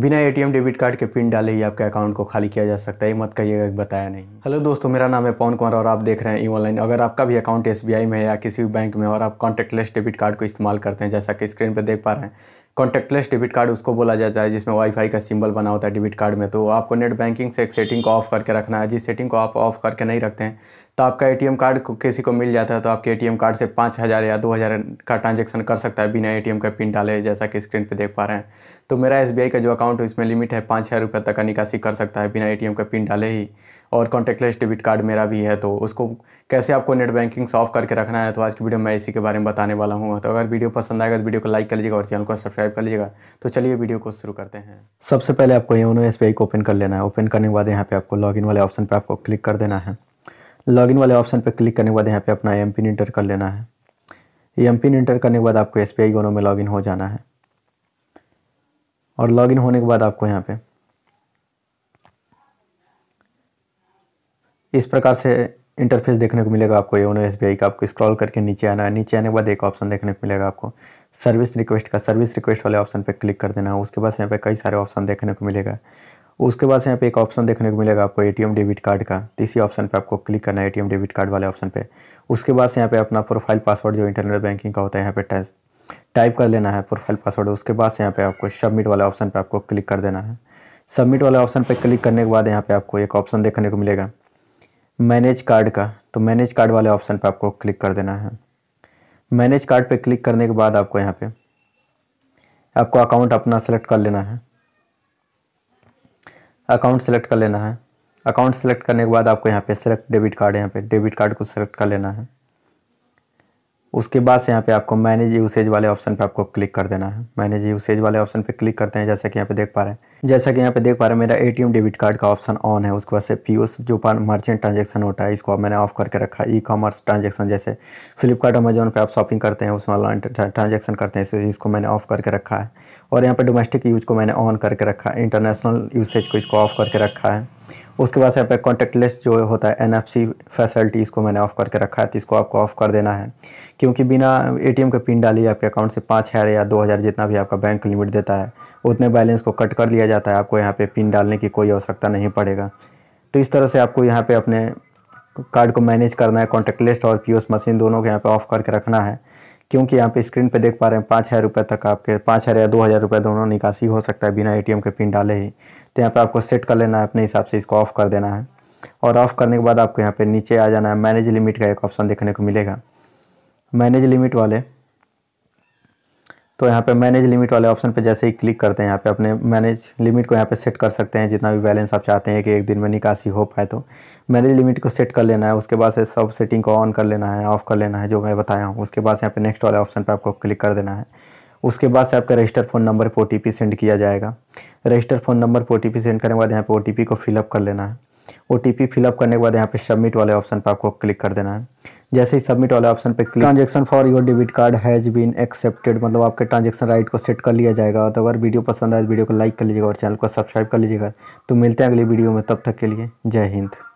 बिना ATM debit card के pin डाले ही आपके अकाउंट को खाली किया जा सकता है मत कहिएगा बताया नहीं हेलो दोस्तों मेरा नाम है पवन कुमार और आप देख रहे हैं ई ऑनलाइन अगर आपका भी अकाउंट एस में है या किसी भी बैंक में और आप कॉन्टेक्टलेस डेबिट कार्ड को इस्तेमाल करते हैं जैसा कि स्क्रीन पर देख पा रहे हैं कॉन्टैक्टलेस डेबिट कार्ड उसको बोला जाता है जिसमें वाईफाई का सिंबल बना होता है डेबिट कार्ड में तो आपको नेट बैंकिंग से एक सेटिंग को ऑफ़ करके रखना है जिस सेटिंग को आप ऑफ़ करके नहीं रखते हैं तो आपका एटीएम कार्ड किसी को मिल जाता है तो आपके एटीएम कार्ड से पाँच हज़ार या दो हज़ार का ट्रांजेक्शन कर सकता है बिना ए का पिन डाले जैसा कि स्क्रीन पर देख पा रहे हैं तो मेरा एस का जो अकाउंट है उसमें लिमिट है पाँच हज़ार रुपये तक का निकासी कर सकता है बिना ए का पिन डाले ही और कॉन्टैक्टलेस डेबिट कार्ड मेरा भी है तो उसको कैसे आपको नेट बैंकिंग से ऑफ करके रखना है तो आज की वीडियो मैं इसी के बारे में बताने वाला हूँ तो अगर वीडियो पसंद आएगा तो वीडियो को लाइक कर लीजिएगा और चैनल को सब्सक्राइब सब्सक्राइब कर लीजिएगा तो चलिए वीडियो को शुरू करते हैं सबसे पहले आपको योनो एस को ओपन कर लेना है ओपन करने के बाद यहाँ पे आपको लॉगिन वाले ऑप्शन पर आपको क्लिक कर देना है लॉगिन वाले ऑप्शन पर क्लिक करने के बाद यहाँ पे अपना एम पिन इंटर कर लेना है एम पिन इंटर करने के बाद आपको एस पी में लॉग हो जाना है और लॉग होने के बाद आपको यहाँ पे इस प्रकार से इंटरफेस देखने को मिलेगा आपको योनो एस का आपको स्क्रॉल करके नीचे आना है नीचे आने के बाद एक ऑप्शन देखने को मिलेगा आपको सर्विस रिक्वेस्ट का सर्विस रिक्वेस्ट वाले ऑप्शन पर क्लिक कर देना है उसके बाद यहाँ पे कई सारे ऑप्शन देखने को मिलेगा उसके बाद यहाँ पे एक ऑप्शन देखने को मिलेगा आपको एटीएम डेबिट कार्ड का इसी ऑप्शन पे आपको क्लिक करना है एटीएम डेबिट कार्ड वाले ऑप्शन पे उसके बाद यहाँ पे अपना प्रोफाइल पासवर्ड जो इंटरनेट बैंकिंग का होता है यहाँ पे टाइप कर लेना है प्रोफाइल पासवर्ड उसके बाद यहाँ पे आपको सबमिट वाले ऑप्शन पर आपको क्लिक कर देना है सबमिट वाले ऑप्शन पर क्लिक करने के बाद यहाँ पे आपको एक ऑप्शन देखने को मिलेगा मैनेज कार्ड का तो मैनेज कार्ड वाले ऑप्शन पर आपको क्लिक कर देना है मैनेज कार्ड पर क्लिक करने के बाद आपको यहाँ पर आपको अकाउंट अपना सेलेक्ट कर लेना है अकाउंट सेलेक्ट कर लेना है अकाउंट सेलेक्ट करने के बाद आपको यहाँ पे सेलेक्ट डेबिट कार्ड यहाँ पे डेबिट कार्ड को सेलेक्ट कर लेना है उसके बाद से यहाँ पे आपको मैनेज यूसेज वाले ऑप्शन पे आपको क्लिक कर देना है मैनेज यूसेज वाले ऑप्शन पे क्लिक करते हैं जैसा कि यहाँ पे देख पा रहे हैं जैसा कि यहाँ पे देख पा रहे हैं मेरा एटीएम डेबिट कार्ड का ऑप्शन ऑन है उसके बाद से पी जो मर्चेंट ट्रांजेक्शन होता है इसको मैंने ऑफ करके रखा ई कॉमर्स ट्रांजेक्शन जैसे फ्लिपकार्ट अमेजोन पर आप शॉपिंग करते हैं उसमें ऑनलाइन ट्रांजेक्शन करते हैं इसको मैंने ऑफ करके रखा है और यहाँ पर डोमेस्टिक यूज को मैंने ऑन करके रखा है इंटरनेशनल यूसेज को इसको ऑफ करके रखा है उसके बाद यहाँ पे कॉन्टैक्ट लिस्ट जो होता है एनएफसी फैसिलिटी इसको मैंने ऑफ़ करके रखा है तो इसको आपको ऑफ़ कर देना है क्योंकि बिना एटीएम का पिन डाली आपके अकाउंट से पाँच हज़ार या दो हज़ार जितना भी आपका बैंक लिमिट देता है उतने बैलेंस को कट कर लिया जाता है आपको यहाँ पर पिन डालने की कोई आवश्यकता नहीं पड़ेगा तो इस तरह से आपको यहाँ पर अपने कार्ड को मैनेज करना है कॉन्टैक्ट लिस्ट और पी मशीन दोनों को यहाँ पर ऑफ़ करके रखना है क्योंकि यहाँ पे स्क्रीन पे देख पा रहे हैं पाँच हज़ार रुपये तक आपके पाँच हज़ार या दो हज़ार रुपये दोनों निकासी हो सकता है बिना एटीएम के पिन डाले ही तो यहाँ पे आपको सेट कर लेना है अपने हिसाब से इसको ऑफ़ कर देना है और ऑफ़ करने के बाद आपको यहाँ पर नीचे आ जाना है मैनेज लिमिट का एक ऑप्शन देखने को मिलेगा मैनेज लिमिट वाले तो यहाँ पे मैनेज लिमिट वाले ऑप्शन पे जैसे ही क्लिक करते हैं यहाँ पे अपने मैनेज लिमिट को यहाँ पे सेट कर सकते हैं जितना भी बैलेंस आप चाहते हैं कि एक दिन में निकासी हो पाए तो मैनेज लिमिट को सेट कर लेना है उसके बाद से सब सेटिंग को ऑन कर लेना है ऑफ़ कर लेना है जो मैं बताया हूँ उसके बाद से यहाँ पे नेक्स्ट वाले ऑप्शन पर आपको क्लिक कर देना है उसके बाद से आपका रजिस्टर फ़ोन नंबर पर ओ सेंड किया जाएगा रजिस्टर फ़ोन नंबर पर ओ सेंड करने के बाद यहाँ पर ओ को फिलअप कर लेना है ओ फिलअप करने के बाद यहाँ पर सबमिट वाले ऑप्शन पर आपको क्लिक कर देना है जैसे ही सबमिट वाले ऑप्शन पे click transaction for your debit card has been accepted मतलब आपके ट्रांजेक्शन राइट को सेट कर लिया जाएगा तो अगर वीडियो पसंद आए तो वीडियो को लाइक कर लीजिएगा और चैनल को सब्सक्राइब कर लीजिएगा तो मिलते हैं अगली वीडियो में तब तक के लिए जय हिंद